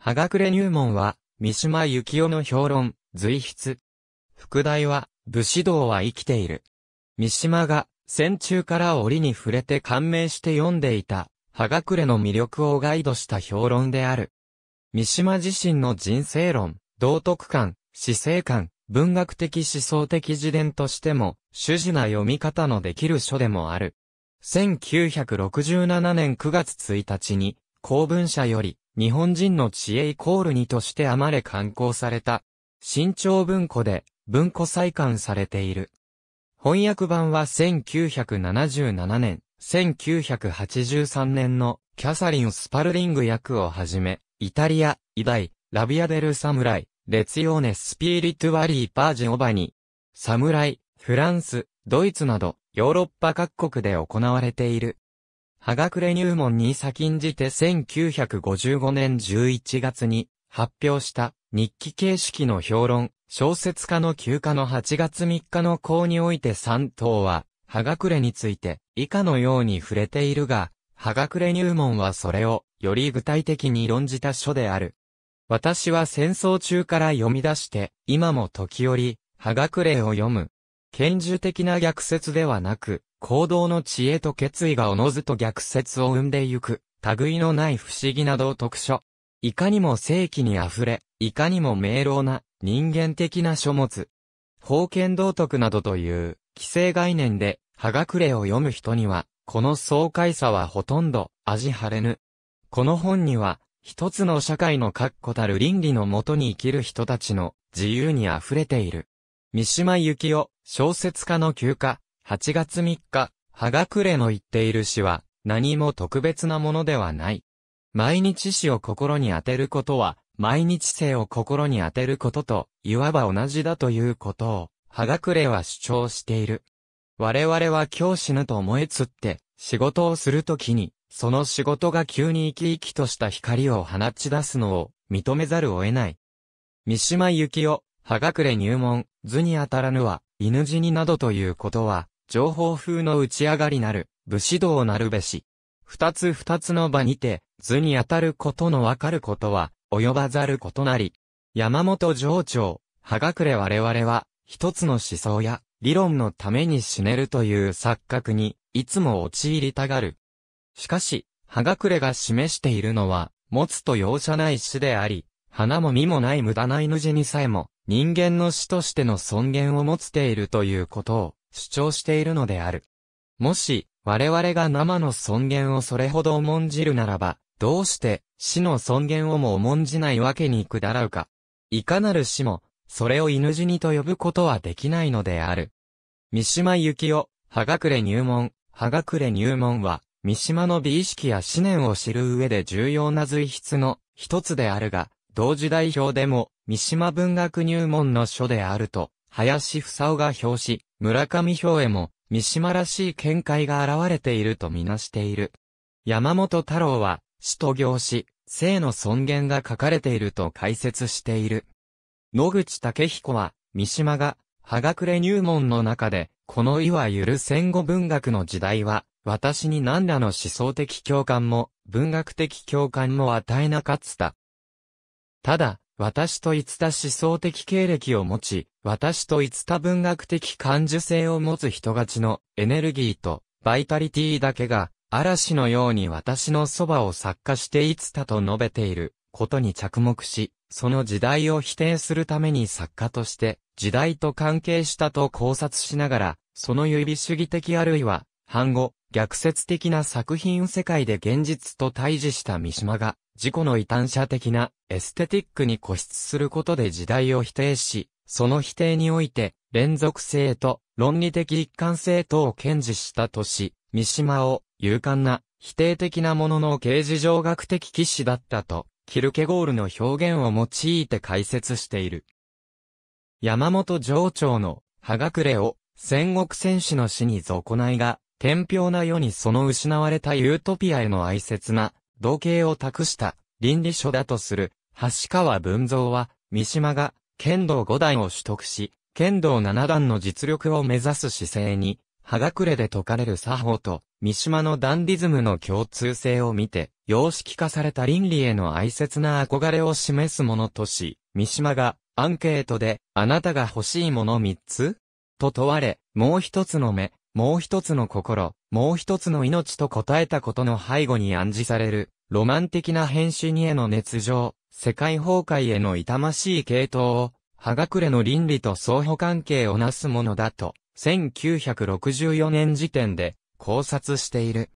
はがくれ入門は、三島幸紀夫の評論、随筆。副題は、武士道は生きている。三島が、戦中から折に触れて感銘して読んでいた、はがくれの魅力をガイドした評論である。三島自身の人生論、道徳観、死生観、文学的思想的自伝としても、主事な読み方のできる書でもある。1967年9月1日に、公文社より、日本人の知恵イコールにとしてあまれ刊行された。新潮文庫で文庫再刊されている。翻訳版は1977年、1983年のキャサリン・スパルリング役をはじめ、イタリア、イダイ、ラビアデル・サムライ、レツヨーネ・スピリトゥアリー・パージ・オバニ、サムライ、フランス、ドイツなど、ヨーロッパ各国で行われている。葉隠れ入門に先んじて1955年11月に発表した日記形式の評論、小説家の休暇の8月3日の項において3等は、葉隠れについて以下のように触れているが、葉隠れ入門はそれをより具体的に論じた書である。私は戦争中から読み出して、今も時折、葉隠れを読む。拳銃的な逆説ではなく、行動の知恵と決意がおのずと逆説を生んでゆく、類のない不思議な道徳書。いかにも正規に溢れ、いかにも明朗な人間的な書物。封建道徳などという既成概念で、葉隠れを読む人には、この爽快さはほとんど味晴れぬ。この本には、一つの社会の確固たる倫理のもとに生きる人たちの自由に溢れている三島幸紀夫、小説家の休暇、8月3日、葉がれの言っている詩は、何も特別なものではない。毎日詩を心に当てることは、毎日生を心に当てることと、いわば同じだということを、葉がれは主張している。我々は今日死ぬと思えつって、仕事をするときに、その仕事が急に生き生きとした光を放ち出すのを認めざるを得ない。三島幸紀夫、葉隠れ入門、図にあたらぬは、犬死になどということは、情報風の打ち上がりなる、武士道なるべし。二つ二つの場にて、図にあたることのわかることは、及ばざることなり。山本上長、葉隠れ我々は、一つの思想や、理論のために死ねるという錯覚に、いつも陥りたがる。しかし、葉隠れが示しているのは、持つと容赦ない死であり、花も実もない無駄な犬死にさえも、人間の死としての尊厳を持っているということを主張しているのである。もし、我々が生の尊厳をそれほど重んじるならば、どうして死の尊厳をも重んじないわけにくだらうか。いかなる死も、それを犬死にと呼ぶことはできないのである。三島幸紀夫、葉隠れ入門、葉隠れ入門は、三島の美意識や思念を知る上で重要な随筆の一つであるが、同時代表でも、三島文学入門の書であると、林房夫が表し、村上表へも、三島らしい見解が現れているとみなしている。山本太郎は、死と行し、生の尊厳が書かれていると解説している。野口武彦は、三島が、葉隠れ入門の中で、このいわゆる戦後文学の時代は、私に何らの思想的共感も、文学的共感も与えなかった。ただ、私と逸た思想的経歴を持ち、私と逸た文学的感受性を持つ人がちのエネルギーとバイタリティだけが嵐のように私のそばを作家してつたと述べていることに着目し、その時代を否定するために作家として時代と関係したと考察しながら、その指主義的あるいは、反語、逆説的な作品世界で現実と対峙した三島が、自己の異端者的なエステティックに固執することで時代を否定し、その否定において、連続性と論理的一貫性等を堅持したとし、三島を勇敢な否定的なものの刑事上学的騎士だったと、キルケゴールの表現を用いて解説している。山本上長の葉隠れを戦国戦士の死にぞないが天平な世にその失われたユートピアへの哀切な、同型を託した倫理書だとする、橋川文蔵は、三島が剣道五段を取得し、剣道七段の実力を目指す姿勢に、葉隠れで解かれる作法と、三島のダンディズムの共通性を見て、様式化された倫理への哀切な憧れを示すものとし、三島がアンケートで、あなたが欲しいもの三つと問われ、もう一つの目、もう一つの心、もう一つの命と答えたことの背後に暗示される、ロマン的な変身への熱情、世界崩壊への痛ましい系統を、はがくれの倫理と相互関係をなすものだと、1964年時点で考察している。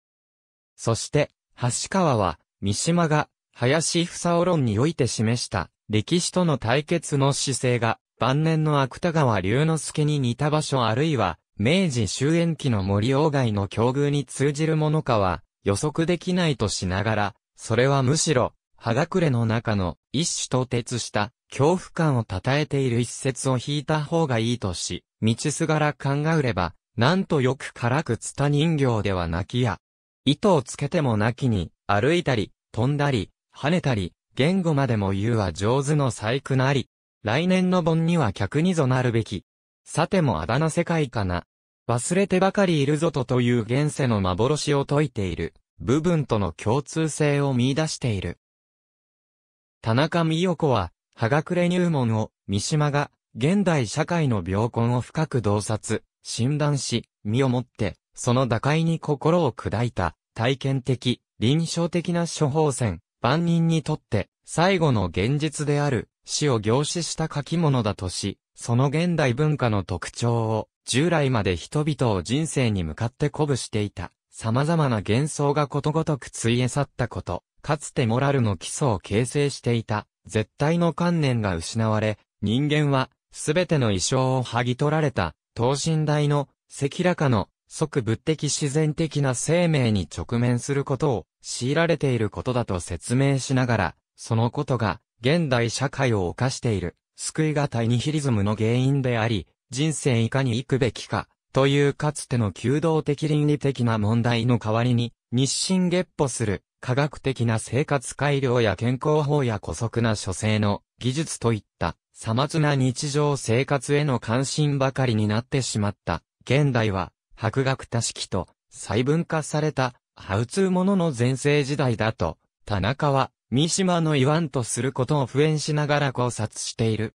そして、橋川は、三島が、林房夫論において示した、歴史との対決の姿勢が、晩年の芥川龍之介に似た場所あるいは、明治終焉期の森鴎外の境遇に通じるものかは予測できないとしながら、それはむしろ、葉隠れの中の一種と徹した恐怖感を称えている一節を引いた方がいいとし、道すがら考えれば、なんとよく辛くつた人形では泣きや、糸をつけてもなきに、歩いたり、飛んだり、跳ねたり、言語までも言うは上手の細工なり、来年の盆には客にぞなるべき。さてもあだ名世界かな。忘れてばかりいるぞとという現世の幻を解いている部分との共通性を見出している。田中美代子は、葉隠れ入門を、三島が、現代社会の病根を深く洞察、診断し、身をもって、その打開に心を砕いた、体験的、臨床的な処方箋、万人にとって、最後の現実である、死を凝視した書き物だとし、その現代文化の特徴を、従来まで人々を人生に向かって鼓舞していた、様々な幻想がことごとくついえ去ったこと、かつてモラルの基礎を形成していた、絶対の観念が失われ、人間は、すべての意象を剥ぎ取られた、等身大の、赤らかの、即物的自然的な生命に直面することを強いられていることだと説明しながら、そのことが現代社会を犯している救いがたいニヒリズムの原因であり、人生いかに行くべきか、というかつての弓道的倫理的な問題の代わりに、日進月歩する、科学的な生活改良や健康法や古速な諸生の技術といった様々な日常生活への関心ばかりになってしまった。現代は、博学多式と細分化された、ハウツーものの前世時代だと、田中は、三島の言わんとすることを不縁しながら考察している。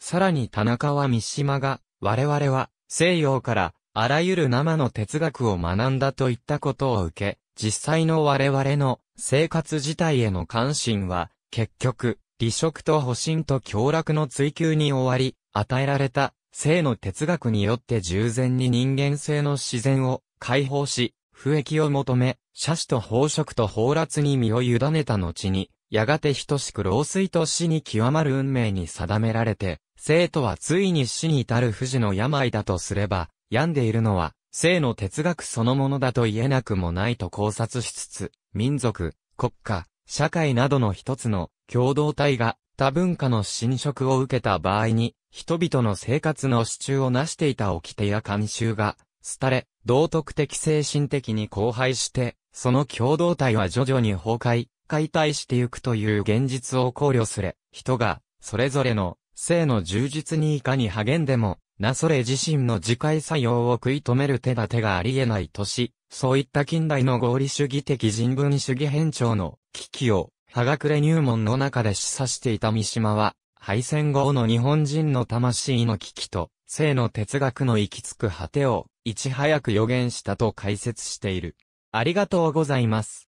さらに田中は三島が、我々は、西洋から、あらゆる生の哲学を学んだといったことを受け、実際の我々の生活自体への関心は、結局、離職と保身と協楽の追求に終わり、与えられた、性の哲学によって従前に人間性の自然を解放し、不益を求め、写死と飽食と放辣に身を委ねた後に、やがて等しく老衰と死に極まる運命に定められて、生徒はついに死に至る不治の病だとすれば、病んでいるのは、生の哲学そのものだと言えなくもないと考察しつつ、民族、国家、社会などの一つの共同体が多文化の侵食を受けた場合に、人々の生活の支柱を成していた掟や慣習が、廃れ、道徳的精神的に荒廃して、その共同体は徐々に崩壊、解体してゆくという現実を考慮すれ、人が、それぞれの性の充実にいかに励んでも、なそれ自身の自戒作用を食い止める手立てがあり得ないとし、そういった近代の合理主義的人文主義変調の危機を、はがくれ入門の中で示唆していた三島は、敗戦後の日本人の魂の危機と、性の哲学の行き着く果てを、いち早く予言したと解説している。ありがとうございます。